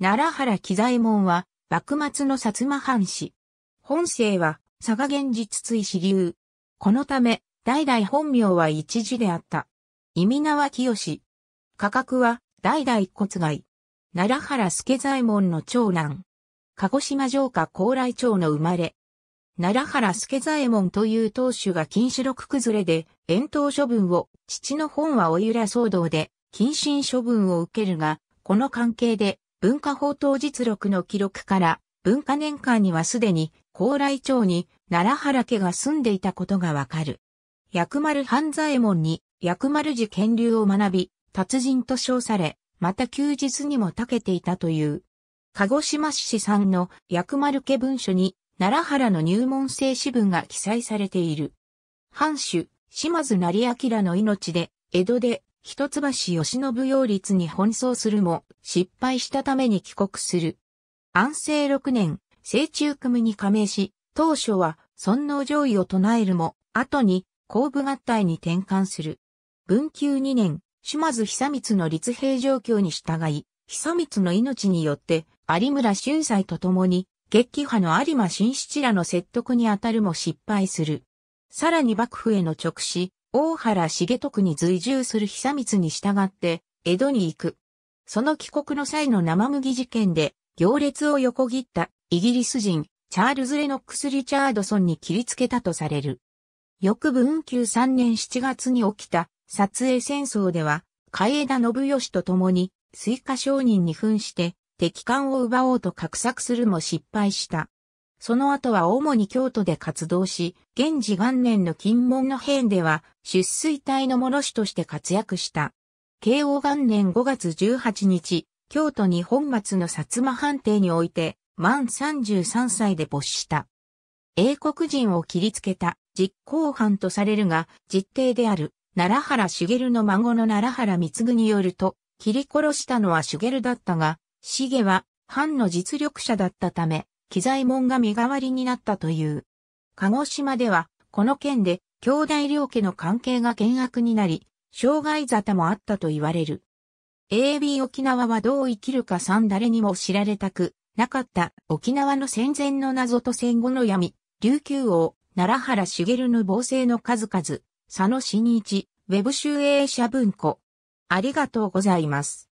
奈良原喜左衛門は、幕末の薩摩藩士。本姓は、佐賀現実追死流。このため、代々本名は一字であった。意味名は清。価格は、代々骨外。奈良原助左衛門の長男。鹿児島城下高麗町の生まれ。奈良原助左衛門という当主が禁止録崩れで、遠投処分を、父の本はおゆら騒動で、謹慎処分を受けるが、この関係で、文化法当日録の記録から、文化年間にはすでに、高麗町に、奈良原家が住んでいたことがわかる。薬丸半左衛門に、薬丸寺建立を学び、達人と称され、また休日にも長けていたという。鹿児島市産の薬丸家文書に、奈良原の入門生詩文が記載されている。藩主、島津成明の命で、江戸で一橋慶信擁立に奔走するも、失敗したために帰国する。安政六年、清中組に加盟し、当初は尊皇上位を唱えるも、後に公部合体に転換する。文久二年、島津久光の立兵状況に従い、久光の命によって有村俊才と共に、激派の有馬新七らの説得に当たるも失敗する。さらに幕府への直視、大原重徳に随従する久光に従って、江戸に行く。その帰国の際の生麦事件で、行列を横切ったイギリス人、チャールズ・レノックス・リチャードソンに切りつけたとされる。翌文久3年7月に起きた撮影戦争では、海江田信義と共に、イカ商人に扮して、敵艦を奪おうと画策するも失敗した。その後は主に京都で活動し、元治元年の金門の変では、出水隊の諸氏として活躍した。慶応元年5月18日、京都に本松の薩摩藩邸において、満33歳で没した。英国人を切りつけた実行犯とされるが、実定である奈良原茂の孫の奈良原光によると、切り殺したのは茂だったが、茂は藩の実力者だったため、機材門が身代わりになったという。鹿児島では、この件で、兄弟両家の関係が険悪になり、障害沙汰もあったと言われる。AB 沖縄はどう生きるかん誰にも知られたく、なかった沖縄の戦前の謎と戦後の闇、琉球王、奈良原茂の暴政の数々、佐野新一、ウェブ集英社文庫。ありがとうございます。